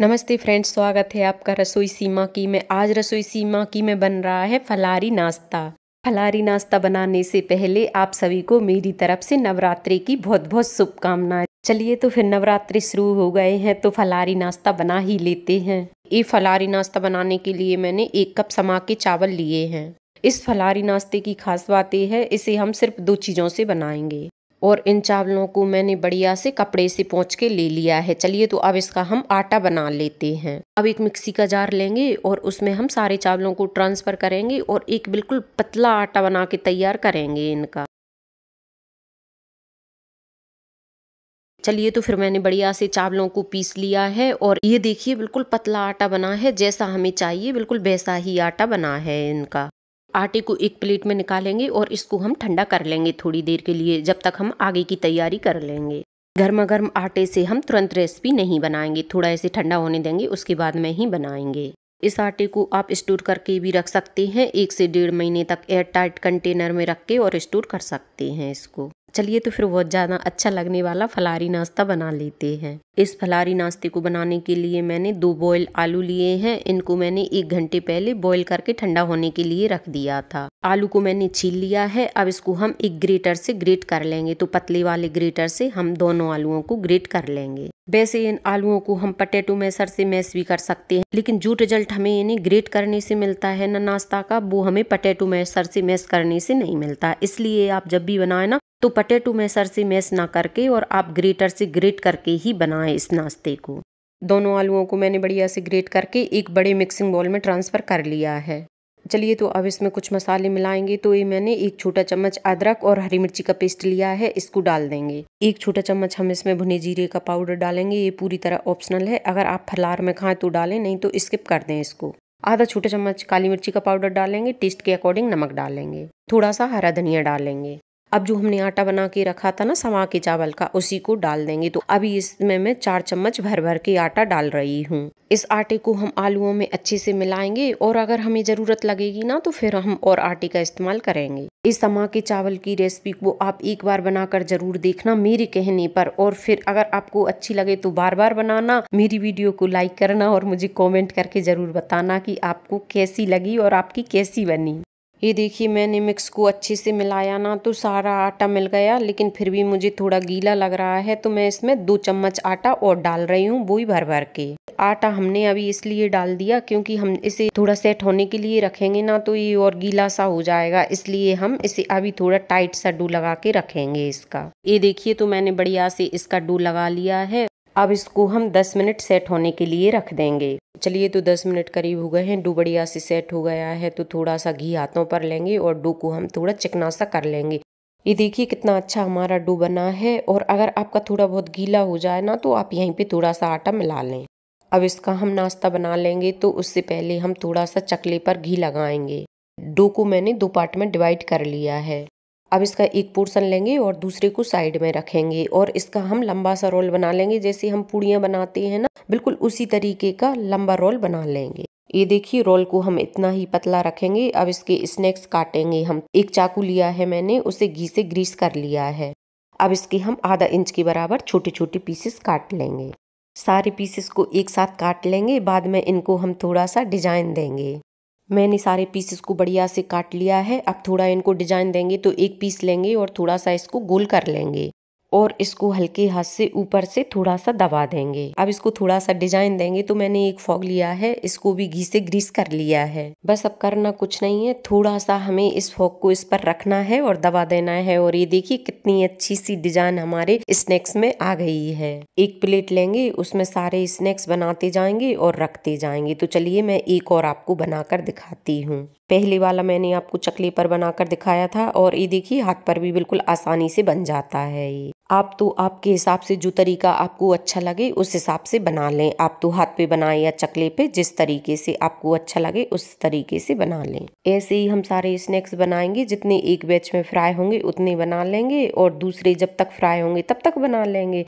नमस्ते फ्रेंड्स स्वागत है आपका रसोई सीमा की में आज रसोई सीमा की में बन रहा है फलारी नाश्ता फलारी नाश्ता बनाने से पहले आप सभी को मेरी तरफ से नवरात्रि की बहुत बहुत शुभकामनाएं चलिए तो फिर नवरात्रि शुरू हो गए हैं तो फलारी नाश्ता बना ही लेते हैं ये फलारी नाश्ता बनाने के लिए मैंने एक कप समा के चावल लिए हैं इस फलारी नाश्ते की खास बात यह है इसे हम सिर्फ दो चीज़ों से बनाएंगे और इन चावलों को मैंने बढ़िया से कपड़े से पोंछ के ले लिया है चलिए तो अब इसका हम आटा बना लेते हैं अब एक मिक्सी का जार लेंगे और उसमें हम सारे चावलों को ट्रांसफ़र करेंगे और एक बिल्कुल पतला आटा बना के तैयार करेंगे इनका चलिए तो फिर मैंने बढ़िया से चावलों को पीस लिया है और ये देखिए बिल्कुल पतला आटा बना है जैसा हमें चाहिए बिल्कुल वैसा ही आटा बना है इनका आटे को एक प्लेट में निकालेंगे और इसको हम ठंडा कर लेंगे थोड़ी देर के लिए जब तक हम आगे की तैयारी कर लेंगे गर्मा गर्म आटे से हम तुरंत रेसिपी नहीं बनाएंगे थोड़ा ऐसे ठंडा होने देंगे उसके बाद में ही बनाएंगे इस आटे को आप स्टोर करके भी रख सकते हैं एक से डेढ़ महीने तक एयर टाइट कंटेनर में रख के और स्टोर कर सकते हैं इसको चलिए तो फिर बहुत ज़्यादा अच्छा लगने वाला फलारी नाश्ता बना लेते हैं इस फलारी नाश्ते को बनाने के लिए मैंने दो बॉयल आलू लिए हैं इनको मैंने एक घंटे पहले बॉयल करके ठंडा होने के लिए रख दिया था आलू को मैंने छील लिया है अब इसको हम एक ग्रेटर से ग्रेट कर लेंगे तो पतले वाले ग्रेटर से हम दोनों आलुओं को ग्रेट कर लेंगे वैसे इन आलुओं को हम पटेटो मैसर से मैस भी कर सकते हैं लेकिन जो रिजल्ट हमें इन्हें ग्रेट करने से मिलता है ना नाश्ता का वो हमें पटेटो मैसर से मैस करने से नहीं मिलता इसलिए आप जब भी बनाए ना तो पटेटो मेसर से मैस ना करके और आप ग्रेटर से ग्रेट करके ही बनाएं इस नाश्ते को दोनों आलुओं को मैंने बढ़िया से ग्रेट करके एक बड़े मिक्सिंग बॉल में ट्रांसफ़र कर लिया है चलिए तो अब इसमें कुछ मसाले मिलाएंगे तो ये मैंने एक छोटा चम्मच अदरक और हरी मिर्ची का पेस्ट लिया है इसको डाल देंगे एक छोटा चम्मच हम इसमें भुने जीरे का पाउडर डालेंगे ये पूरी तरह ऑप्शनल है अगर आप फलार में खाएं तो डालें नहीं तो स्किप कर दें इसको आधा छोटा चम्मच काली मिर्ची का पाउडर डालेंगे टेस्ट के अकॉर्डिंग नमक डालेंगे थोड़ा सा हरा धनिया डालेंगे अब जो हमने आटा बना के रखा था ना समा के चावल का उसी को डाल देंगे तो अभी इसमें मैं चार चम्मच भर भर के आटा डाल रही हूँ इस आटे को हम आलुओं में अच्छे से मिलाएंगे और अगर हमें ज़रूरत लगेगी ना तो फिर हम और आटे का इस्तेमाल करेंगे इस समा के चावल की रेसिपी को आप एक बार बनाकर ज़रूर देखना मेरे कहने पर और फिर अगर आपको अच्छी लगे तो बार बार बनाना मेरी वीडियो को लाइक करना और मुझे कॉमेंट करके ज़रूर बताना की आपको कैसी लगी और आपकी कैसी बनी ये देखिए मैंने मिक्स को अच्छे से मिलाया ना तो सारा आटा मिल गया लेकिन फिर भी मुझे थोड़ा गीला लग रहा है तो मैं इसमें दो चम्मच आटा और डाल रही हूँ वो ही भर भर के आटा हमने अभी इसलिए डाल दिया क्योंकि हम इसे थोड़ा सेट होने के लिए रखेंगे ना तो ये और गीला सा हो जाएगा इसलिए हम इसे अभी थोड़ा टाइट सा डू लगा के रखेंगे इसका ये देखिए तो मैंने बढ़िया से इसका डू लगा लिया है अब इसको हम 10 मिनट सेट होने के लिए रख देंगे चलिए तो 10 मिनट करीब हो गए हैं डो बढ़िया से सेट हो गया है तो थोड़ा सा घी हाथों पर लेंगे और डो को हम थोड़ा चिकना सा कर लेंगे ये देखिए कितना अच्छा हमारा डो बना है और अगर आपका थोड़ा बहुत गीला हो जाए ना तो आप यहीं पे थोड़ा सा आटा मिला लें अब इसका हम नाश्ता बना लेंगे तो उससे पहले हम थोड़ा सा चकले पर घी लगाएंगे डो को मैंने दो पार्ट में डिवाइड कर लिया है अब इसका एक पोर्शन लेंगे और दूसरे को साइड में रखेंगे और इसका हम लंबा सा रोल बना लेंगे जैसे हम पूड़ियाँ बनाते हैं ना बिल्कुल उसी तरीके का लंबा रोल बना लेंगे ये देखिए रोल को हम इतना ही पतला रखेंगे अब इसके स्नैक्स काटेंगे हम एक चाकू लिया है मैंने उसे घी से ग्रीस कर लिया है अब इसके हम आधा इंच के बराबर छोटे छोटे पीसेस काट लेंगे सारे पीसेस को एक साथ काट लेंगे बाद में इनको हम थोड़ा सा डिजाइन देंगे मैंने सारे पीसेस को बढ़िया से काट लिया है अब थोड़ा इनको डिजाइन देंगे तो एक पीस लेंगे और थोड़ा सा इसको गोल कर लेंगे और इसको हल्के हाथ से ऊपर से थोड़ा सा दबा देंगे अब इसको थोड़ा सा डिजाइन देंगे तो मैंने एक फॉग लिया है इसको भी घी से ग्रीस कर लिया है बस अब करना कुछ नहीं है थोड़ा सा हमें इस फॉग को इस पर रखना है और दबा देना है और ये देखिए कितनी अच्छी सी डिजाइन हमारे स्नैक्स में आ गई है एक प्लेट लेंगे उसमें सारे स्नैक्स बनाते जाएंगे और रखते जाएंगे तो चलिए मैं एक और आपको बनाकर दिखाती हूँ पहले वाला मैंने आपको चकली पर बनाकर दिखाया था और ये देखिए हाथ पर भी बिल्कुल आसानी से बन जाता है ये आप तो आपके हिसाब से जो तरीका आपको अच्छा लगे उस हिसाब से बना लें आप तो हाथ पे बनाएं या चकले पे जिस तरीके से आपको अच्छा लगे उस तरीके से बना लें ऐसे ही हम सारे स्नैक्स बनाएंगे जितने एक बैच में फ्राई होंगे उतने बना लेंगे और दूसरे जब तक फ्राई होंगे तब तक बना लेंगे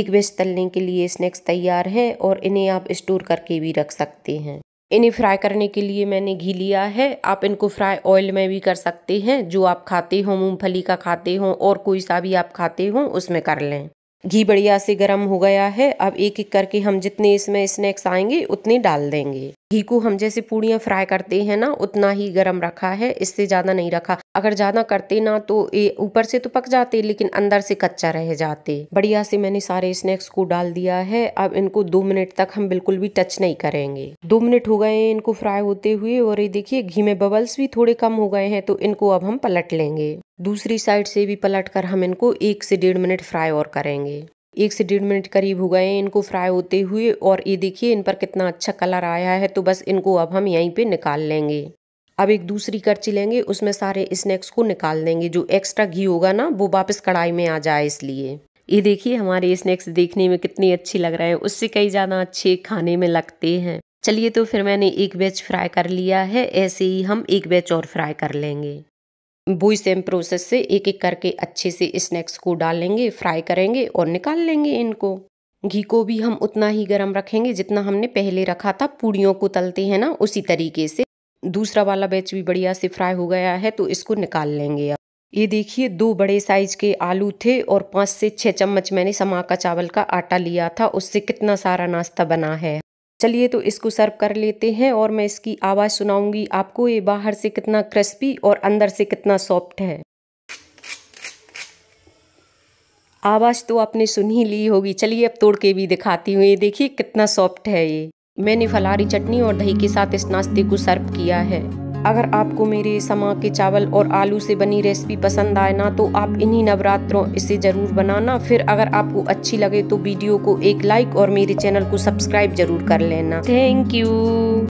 एक बैच तलने के लिए स्नैक्स तैयार हैं और इन्हें आप स्टोर करके भी रख सकते हैं इन्हें फ्राई करने के लिए मैंने घी लिया है आप इनको फ्राई ऑयल में भी कर सकते हैं जो आप खाते हो मूंगफली का खाते हो और कोई सा भी आप खाते हो उसमें कर लें घी बढ़िया से गर्म हो गया है अब एक एक करके हम जितने इसमें स्नैक्स आएंगे उतने डाल देंगे घी को हम जैसे पूड़ियाँ फ्राई करते हैं ना उतना ही गर्म रखा है इससे ज़्यादा नहीं रखा अगर ज़्यादा करते ना तो ये ऊपर से तो पक जाते लेकिन अंदर से कच्चा रह जाते बढ़िया से मैंने सारे स्नैक्स को डाल दिया है अब इनको दो मिनट तक हम बिल्कुल भी टच नहीं करेंगे दो मिनट हो गए हैं इनको फ्राई होते हुए और ये देखिए घी में बबल्स भी थोड़े कम हो गए हैं तो इनको अब हम पलट लेंगे दूसरी साइड से भी पलट कर हम इनको एक से डेढ़ मिनट फ्राई और करेंगे एक से डेढ़ मिनट करीब हो गए हैं इनको फ्राई होते हुए और ये देखिए इन पर कितना अच्छा कलर आया है तो बस इनको अब हम यहीं पे निकाल लेंगे अब एक दूसरी करची लेंगे उसमें सारे स्नैक्स को निकाल देंगे जो एक्स्ट्रा घी होगा ना वो वापस कढ़ाई में आ जाए इसलिए ये देखिए हमारे स्नैक्स देखने में कितने अच्छे लग रहे हैं उससे कई ज़्यादा अच्छे खाने में लगते हैं चलिए तो फिर मैंने एक बैच फ्राई कर लिया है ऐसे ही हम एक बैच और फ्राई कर लेंगे बुई सेम प्रोसेस से एक एक करके अच्छे से स्नैक्स को डालेंगे फ्राई करेंगे और निकाल लेंगे इनको घी को भी हम उतना ही गर्म रखेंगे जितना हमने पहले रखा था पूड़ियों को तलते हैं ना उसी तरीके से दूसरा वाला बैच भी बढ़िया से फ्राई हो गया है तो इसको निकाल लेंगे अब ये देखिए दो बड़े साइज के आलू थे और पाँच से छः चम्मच मैंने समा का चावल का आटा लिया था उससे कितना सारा नाश्ता बना है चलिए तो इसको सर्व कर लेते हैं और मैं इसकी आवाज़ सुनाऊंगी आपको ये बाहर से कितना क्रिस्पी और अंदर से कितना सॉफ्ट है आवाज़ तो आपने सुन ही ली होगी चलिए अब तोड़ के भी दिखाती हूँ ये देखिए कितना सॉफ्ट है ये मैंने फलारी चटनी और दही के साथ इस नाश्ते को सर्व किया है अगर आपको मेरे समा के चावल और आलू से बनी रेसिपी पसंद आए ना तो आप इन्हीं नवरात्रों इसे ज़रूर बनाना फिर अगर आपको अच्छी लगे तो वीडियो को एक लाइक और मेरे चैनल को सब्सक्राइब जरूर कर लेना थैंक यू